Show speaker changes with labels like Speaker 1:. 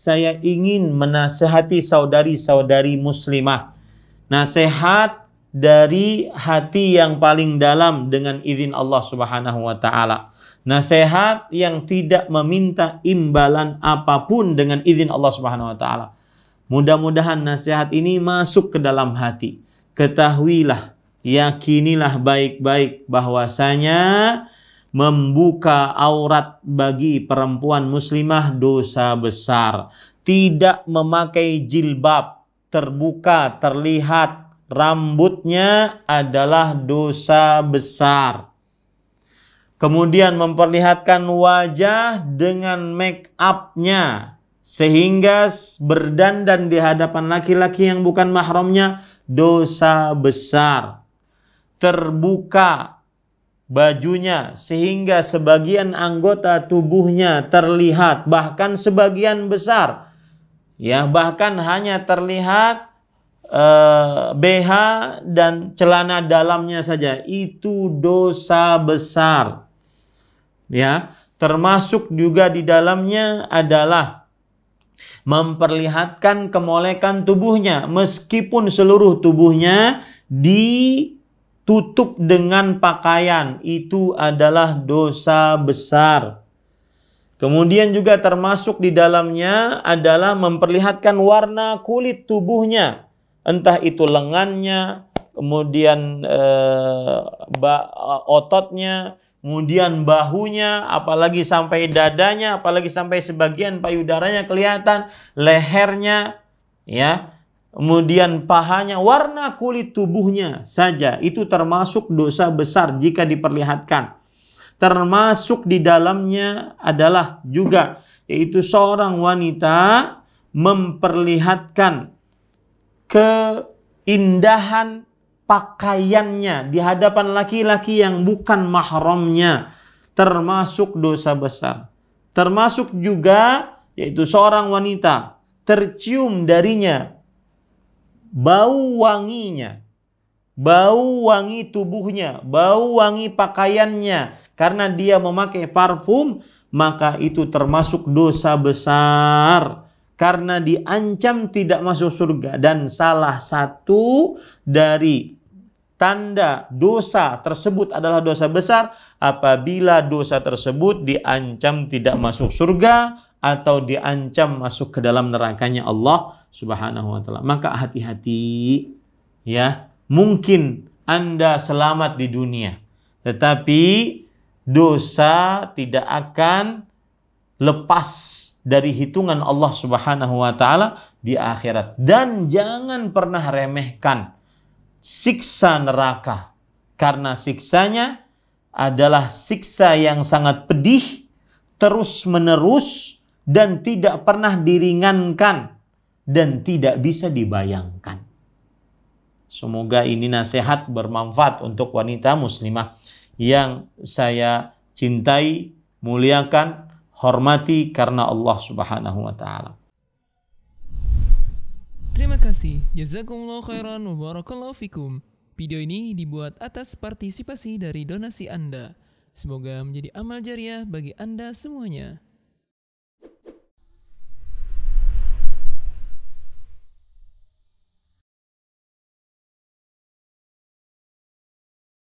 Speaker 1: saya ingin menasehati saudari-saudari muslimah. Nasihat dari hati yang paling dalam dengan izin Allah Subhanahu wa taala. Nasihat yang tidak meminta imbalan apapun dengan izin Allah Subhanahu wa taala. Mudah-mudahan nasihat ini masuk ke dalam hati. Ketahuilah, yakinilah baik-baik bahwasanya membuka aurat bagi perempuan muslimah dosa besar. Tidak memakai jilbab terbuka terlihat rambutnya adalah dosa besar. Kemudian memperlihatkan wajah dengan make upnya sehingga berdandan di hadapan laki-laki yang bukan mahramnya dosa besar. Terbuka bajunya sehingga sebagian anggota tubuhnya terlihat bahkan sebagian besar ya bahkan hanya terlihat eh, BH dan celana dalamnya saja itu dosa besar ya termasuk juga di dalamnya adalah memperlihatkan kemolekan tubuhnya meskipun seluruh tubuhnya di tutup dengan pakaian itu adalah dosa besar. Kemudian juga termasuk di dalamnya adalah memperlihatkan warna kulit tubuhnya, entah itu lengannya, kemudian eh, ototnya, kemudian bahunya, apalagi sampai dadanya, apalagi sampai sebagian payudaranya kelihatan, lehernya, ya kemudian pahanya, warna kulit tubuhnya saja itu termasuk dosa besar jika diperlihatkan. Termasuk di dalamnya adalah juga yaitu seorang wanita memperlihatkan keindahan pakaiannya di hadapan laki-laki yang bukan mahramnya termasuk dosa besar. Termasuk juga yaitu seorang wanita tercium darinya bau wanginya, bau wangi tubuhnya, bau wangi pakaiannya karena dia memakai parfum, maka itu termasuk dosa besar karena diancam tidak masuk surga dan salah satu dari tanda dosa tersebut adalah dosa besar apabila dosa tersebut diancam tidak masuk surga atau diancam masuk ke dalam nerakanya Allah Subhanahu wa taala. Maka hati-hati ya. Mungkin Anda selamat di dunia, tetapi dosa tidak akan lepas dari hitungan Allah Subhanahu wa taala di akhirat dan jangan pernah remehkan siksa neraka karena siksanya adalah siksa yang sangat pedih terus menerus dan tidak pernah diringankan dan tidak bisa dibayangkan. Semoga ini nasihat bermanfaat untuk wanita muslimah yang saya cintai, muliakan, hormati karena Allah Subhanahu wa taala. Terima kasih. Jazakumullah khairan wa barakallahu fikum. Video ini dibuat atas partisipasi dari donasi Anda. Semoga menjadi amal jariah bagi Anda semuanya.